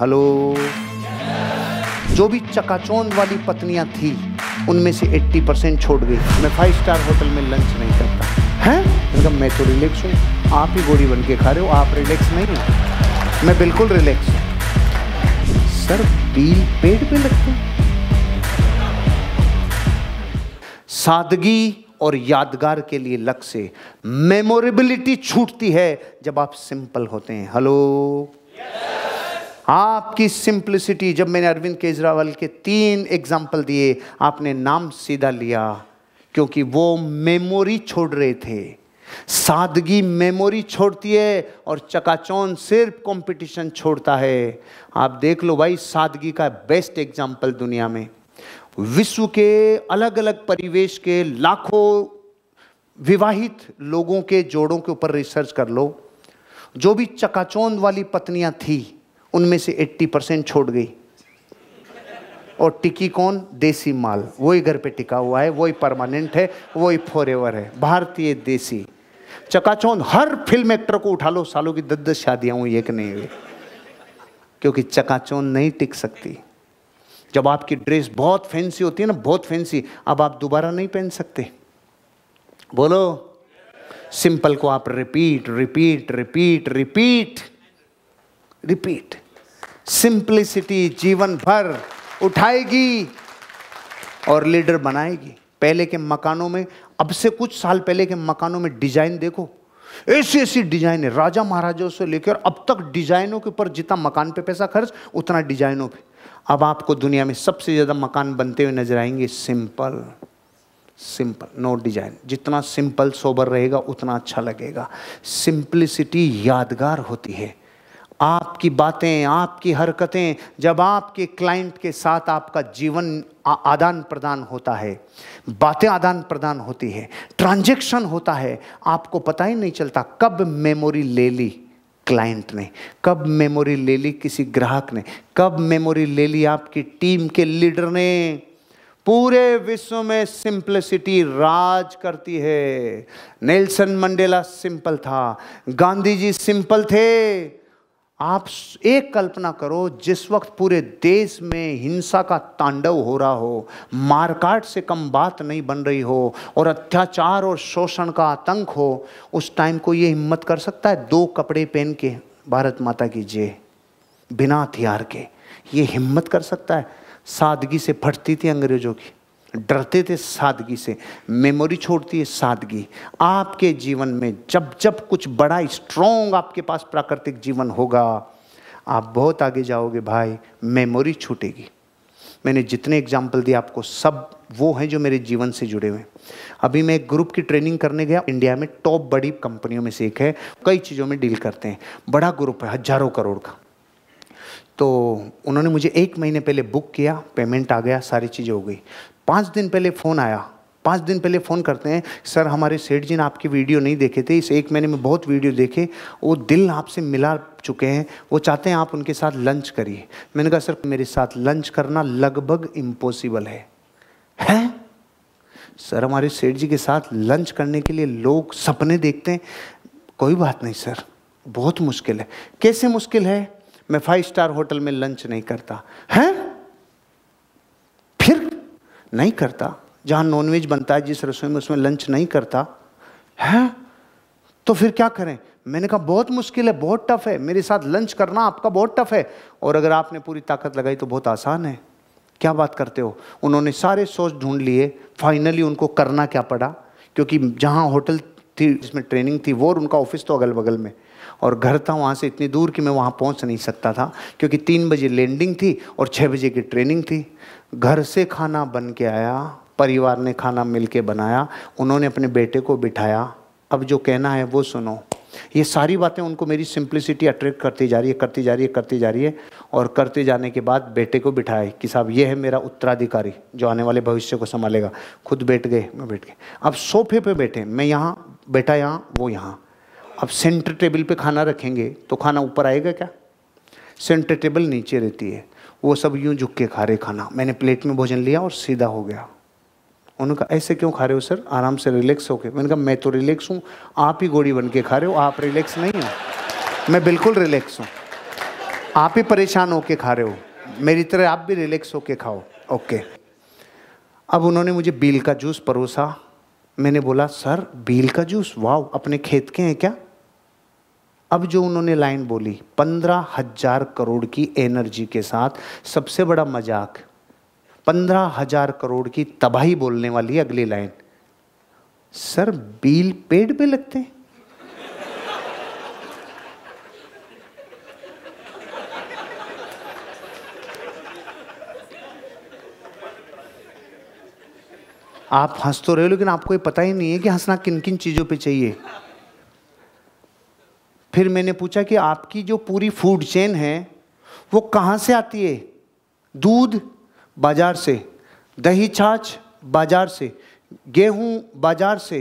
Hello जो भी चकाचौंध वाली पत्नियां थी उनमें से 80 परसेंट छोड़ गई मैं फाइव स्टार होटल में लंच नहीं करता है उनका मैं तो रिलैक्स हूँ आप ही गोरी बन के खा रहे हो आप रिलैक्स नहीं हो मैं बिल्कुल रिलैक्स हूँ सर बिल पेट पे लगते सादगी और यादगार के लिए से मेमोरेबिलिटी छूटती है जब आप सिंपल होते हैं हेलो yes! आपकी सिंप्लिसिटी जब मैंने अरविंद केजरीवाल के तीन एग्जाम्पल दिए आपने नाम सीधा लिया क्योंकि वो मेमोरी छोड़ रहे थे सादगी मेमोरी छोड़ती है और चकाचौन सिर्फ कंपटीशन छोड़ता है आप देख लो भाई सादगी का बेस्ट एग्जाम्पल दुनिया में विश्व के अलग अलग परिवेश के लाखों विवाहित लोगों के जोड़ों के ऊपर रिसर्च कर लो जो भी चकाचौंध वाली पत्नियां थी उनमें से 80 परसेंट छोड़ गई और टिकी कौन देसी माल वही घर पे टिका हुआ है वही परमानेंट है वही एवर है भारतीय देसी चकाचौंध हर फिल्म एक्टर को उठा लो सालों की दस दस शादियां हुई एक नहीं हुई क्योंकि चकाचौंध नहीं टिक सकती जब आपकी ड्रेस बहुत फैंसी होती है ना बहुत फैंसी अब आप दोबारा नहीं पहन सकते बोलो सिंपल को आप repeat repeat repeat repeat repeat simplicity जीवन भर उठाएगी और लीडर बनाएगी पहले के मकानों में अब से कुछ साल पहले के मकानों में डिजाइन देखो ऐसी ऐसी डिजाइन है राजा महाराजाओं से लेकर अब तक डिजाइनों के ऊपर जितना मकान पे पैसा खर्च उतना डिजाइनों पे अब आपको दुनिया में सबसे ज़्यादा मकान बनते हुए नजर आएंगे सिंपल सिंपल नो डिजाइन जितना सिंपल सोबर रहेगा उतना अच्छा लगेगा सिंप्लिसिटी यादगार होती है आपकी बातें आपकी हरकतें जब आपके क्लाइंट के साथ आपका जीवन आदान प्रदान होता है बातें आदान प्रदान होती है ट्रांजेक्शन होता है आपको पता ही नहीं चलता कब मेमोरी ले ली क्लाइंट ने कब मेमोरी ले ली किसी ग्राहक ने कब मेमोरी ले ली आपकी टीम के लीडर ने पूरे विश्व में सिंप्लिसिटी राज करती है नेल्सन मंडेला सिंपल था गांधी जी सिंपल थे आप एक कल्पना करो जिस वक्त पूरे देश में हिंसा का तांडव हो रहा हो मारकाट से कम बात नहीं बन रही हो और अत्याचार और शोषण का आतंक हो उस टाइम को ये हिम्मत कर सकता है दो कपड़े पहन के भारत माता की जय बिना हथियार के ये हिम्मत कर सकता है सादगी से फटती थी अंग्रेजों की डरते थे सादगी से मेमोरी छोड़ती है सादगी आपके जीवन में जब जब कुछ बड़ा स्ट्रोंग आपके पास प्राकृतिक जीवन होगा आप बहुत आगे जाओगे भाई मेमोरी छूटेगी मैंने जितने एग्जाम्पल दिए आपको सब वो हैं जो मेरे जीवन से जुड़े हुए हैं अभी मैं एक ग्रुप की ट्रेनिंग करने गया इंडिया में टॉप बड़ी कंपनियों में से एक है कई चीज़ों में डील करते हैं बड़ा ग्रुप है हजारों करोड़ का तो उन्होंने मुझे एक महीने पहले बुक किया पेमेंट आ गया सारी चीज़ें हो गई पाँच दिन पहले फ़ोन आया पाँच दिन पहले फ़ोन करते हैं सर हमारे सेठ जी ने आपकी वीडियो नहीं देखे थे इस एक महीने में बहुत वीडियो देखे वो दिल आपसे मिला चुके हैं वो चाहते हैं आप उनके साथ लंच करिए मैंने कहा सर मेरे साथ लंच करना लगभग इम्पॉसिबल है हैं सर हमारे सेठ जी के साथ लंच करने के लिए लोग सपने देखते हैं कोई बात नहीं सर बहुत मुश्किल है कैसे मुश्किल है मैं फाइव स्टार होटल में लंच नहीं करता हैं नहीं करता जहाँ नॉनवेज बनता है जिस रसोई में उसमें लंच नहीं करता है तो फिर क्या करें मैंने कहा बहुत मुश्किल है बहुत टफ है मेरे साथ लंच करना आपका बहुत टफ है और अगर आपने पूरी ताकत लगाई तो बहुत आसान है क्या बात करते हो उन्होंने सारे सोच ढूंढ लिए फाइनली उनको करना क्या पड़ा क्योंकि जहाँ होटल थी जिसमें ट्रेनिंग थी वो और उनका ऑफिस तो अगल बगल में और घर था वहाँ से इतनी दूर कि मैं वहाँ पहुँच नहीं सकता था क्योंकि तीन बजे लैंडिंग थी और छः बजे की ट्रेनिंग थी घर से खाना बन के आया परिवार ने खाना मिल के बनाया उन्होंने अपने बेटे को बिठाया अब जो कहना है वो सुनो ये सारी बातें उनको मेरी सिंप्लिसिटी अट्रैक्ट करती जा रही है करती जा रही है करती जा रही है और करते जाने के बाद बेटे को बिठाए कि साहब ये है मेरा उत्तराधिकारी जो आने वाले भविष्य को संभालेगा खुद बैठ गए मैं बैठ गए अब सोफे पे बैठे मैं यहाँ बेटा यहाँ वो यहाँ अब सेंटर टेबल पे खाना रखेंगे तो खाना ऊपर आएगा क्या सेंटर टेबल नीचे रहती है वो सब यूं झुक के खा रहे खाना मैंने प्लेट में भोजन लिया और सीधा हो गया उन्होंने कहा ऐसे क्यों खा रहे हो सर आराम से रिलैक्स होके मैंने कहा मैं तो रिलैक्स हूँ आप ही गोड़ी बन के खा रहे हो आप रिलैक्स नहीं हो मैं बिल्कुल रिलैक्स हूँ आप ही परेशान होके खा रहे हो मेरी तरह आप भी रिलैक्स होके खाओ ओके अब उन्होंने मुझे बील का जूस परोसा मैंने बोला सर बील का जूस वाह अपने खेत के हैं क्या अब जो उन्होंने लाइन बोली पंद्रह हजार करोड़ की एनर्जी के साथ सबसे बड़ा मजाक पंद्रह हजार करोड़ की तबाही बोलने वाली अगली लाइन सर बिल पेड़ पे लगते हैं आप हंस तो रहे हो लेकिन आपको ये पता ही नहीं है कि हंसना किन किन चीज़ों पे चाहिए फिर मैंने पूछा कि आपकी जो पूरी फूड चेन है वो कहाँ से आती है दूध बाज़ार से दही छाछ बाज़ार से गेहूँ बाज़ार से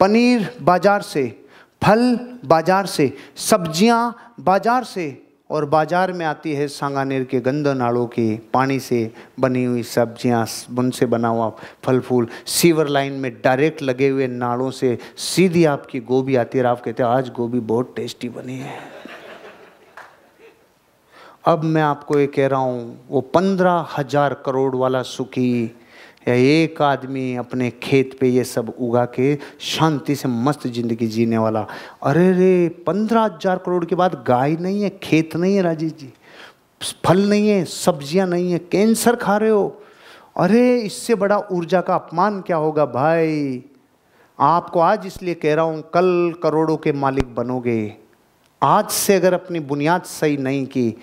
पनीर बाज़ार से फल बाज़ार से सब्जियाँ बाज़ार से और बाज़ार में आती है सांगानेर के गंदा नाड़ों की पानी से बनी हुई सब्जियां बुन से बना हुआ फल फूल सीवर लाइन में डायरेक्ट लगे हुए नाड़ों से सीधी आपकी गोभी आती है आप कहते हैं आज गोभी बहुत टेस्टी बनी है अब मैं आपको ये कह रहा हूँ वो पंद्रह हजार करोड़ वाला सुखी या एक आदमी अपने खेत पे ये सब उगा के शांति से मस्त जिंदगी जीने वाला अरे रे पंद्रह हजार करोड़ के बाद गाय नहीं है खेत नहीं है राजीव जी फल नहीं है सब्जियां नहीं है कैंसर खा रहे हो अरे इससे बड़ा ऊर्जा का अपमान क्या होगा भाई आपको आज इसलिए कह रहा हूँ कल करोड़ों के मालिक बनोगे आज से अगर अपनी बुनियाद सही नहीं की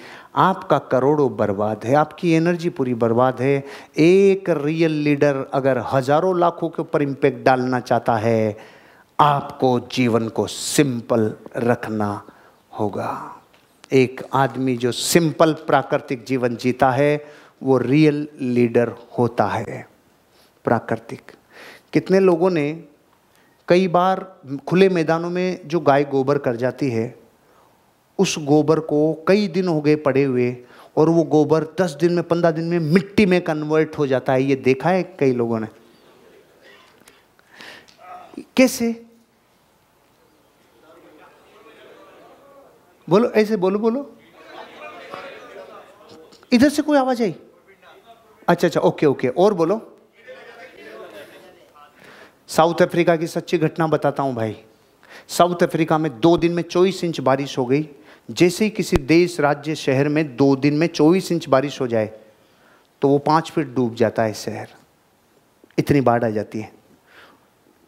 आपका करोड़ों बर्बाद है आपकी एनर्जी पूरी बर्बाद है एक रियल लीडर अगर हजारों लाखों के ऊपर इम्पैक्ट डालना चाहता है आपको जीवन को सिंपल रखना होगा एक आदमी जो सिंपल प्राकृतिक जीवन जीता है वो रियल लीडर होता है प्राकृतिक कितने लोगों ने कई बार खुले मैदानों में जो गाय गोबर कर जाती है उस गोबर को कई दिन हो गए पड़े हुए और वो गोबर दस दिन में पंद्रह दिन में मिट्टी में कन्वर्ट हो जाता है ये देखा है कई लोगों ने कैसे बोलो ऐसे बोलो बोलो इधर से कोई आवाज आई अच्छा अच्छा ओके ओके और बोलो साउथ अफ्रीका की सच्ची घटना बताता हूं भाई साउथ अफ्रीका में दो दिन में चौबीस इंच बारिश हो गई जैसे ही किसी देश राज्य शहर में दो दिन में चौबीस इंच बारिश हो जाए तो वो पाँच फीट डूब जाता है शहर इतनी बाढ़ आ जाती है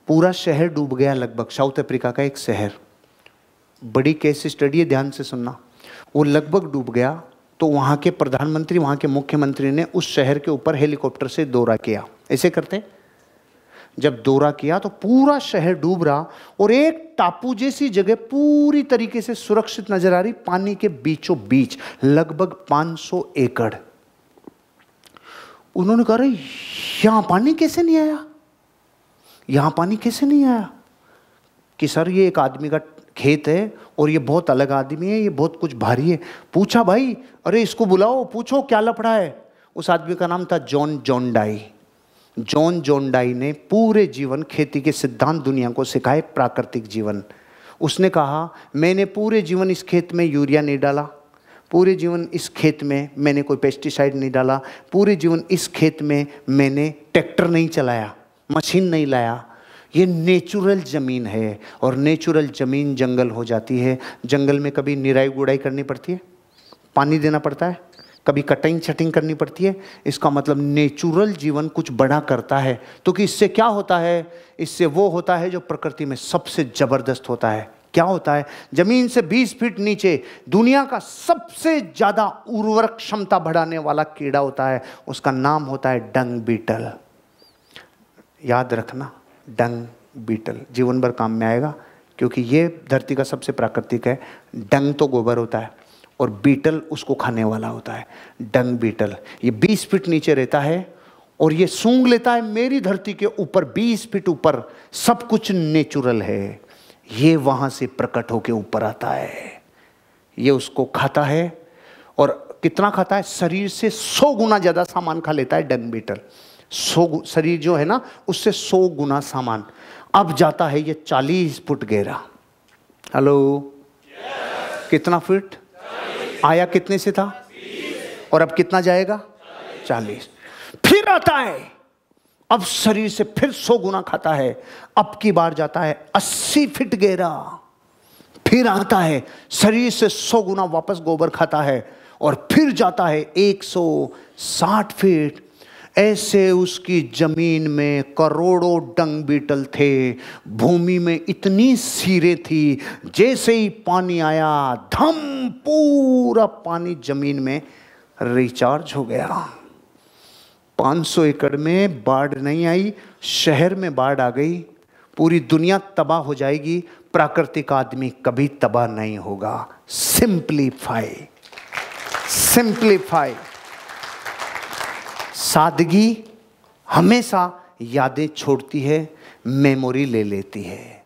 पूरा शहर डूब गया लगभग साउथ अफ्रीका का एक शहर बड़ी केस स्टडी है ध्यान से सुनना वो लगभग डूब गया तो वहाँ के प्रधानमंत्री वहाँ के मुख्यमंत्री ने उस शहर के ऊपर हेलीकॉप्टर से दौरा किया ऐसे करते जब दौरा किया तो पूरा शहर डूब रहा और एक टापू जैसी जगह पूरी तरीके से सुरक्षित नजर आ रही पानी के बीचों बीच लगभग 500 एकड़ उन्होंने कहा यहां पानी कैसे नहीं आया यहां पानी कैसे नहीं आया कि सर ये एक आदमी का खेत है और ये बहुत अलग आदमी है ये बहुत कुछ भारी है पूछा भाई अरे इसको बुलाओ पूछो क्या लफड़ा है उस आदमी का नाम था John John Dye John John Dye ने पूरे जीवन खेती के सिद्धांत दुनिया को सिखाए प्राकृतिक जीवन उसने कहा मैंने पूरे जीवन इस खेत में यूरिया नहीं डाला पूरे जीवन इस खेत में मैंने कोई पेस्टिसाइड नहीं डाला पूरे जीवन इस खेत में मैंने ट्रैक्टर नहीं चलाया मशीन नहीं लाया ये नेचुरल ज़मीन है और नेचुरल ज़मीन जंगल हो जाती है जंगल में कभी निराई गुड़ाई करनी पड़ती है पानी देना पड़ता है कभी कटिंग छटिंग करनी पड़ती है इसका मतलब नेचुरल जीवन कुछ बड़ा करता है तो कि इससे क्या होता है इससे वो होता है जो प्रकृति में सबसे ज़बरदस्त होता है क्या होता है जमीन से 20 फीट नीचे दुनिया का सबसे ज़्यादा उर्वरक क्षमता बढ़ाने वाला कीड़ा होता है उसका नाम होता है डंग बीटल याद रखना डंग बीटल जीवन भर काम में आएगा क्योंकि ये धरती का सबसे प्राकृतिक है डंग तो गोबर होता है और बीटल उसको खाने वाला होता है डंग बीटल ये 20 फीट नीचे रहता है और ये सूंघ लेता है मेरी धरती के ऊपर 20 फीट ऊपर सब कुछ नेचुरल है ये वहां से प्रकट होके ऊपर आता है ये उसको खाता है और कितना खाता है शरीर से सौ गुना ज़्यादा सामान खा लेता है डंग बीटल सौ शरीर जो है ना उससे सौ गुना सामान अब जाता है ये चालीस फुट गहरा हेलो yes. कितना yes. आया कितने से था और अब कितना जाएगा चालीस फिर आता है अब शरीर से फिर सौ गुना खाता है अब की बार जाता है अस्सी फिट गेरा फिर आता है शरीर से सौ गुना वापस गोबर खाता है और फिर जाता है एक सौ साठ फीट ऐसे उसकी जमीन में करोड़ों डंग बीटल थे भूमि में इतनी सीरें थी जैसे ही पानी आया धम पूरा पानी जमीन में रिचार्ज हो गया 500 एकड़ में बाढ़ नहीं आई शहर में बाढ़ आ गई पूरी दुनिया तबाह हो जाएगी प्राकृतिक आदमी कभी तबाह नहीं होगा सिंप्लीफाई सिंप्लीफाई सादगी हमेशा यादें छोड़ती है मेमोरी ले लेती है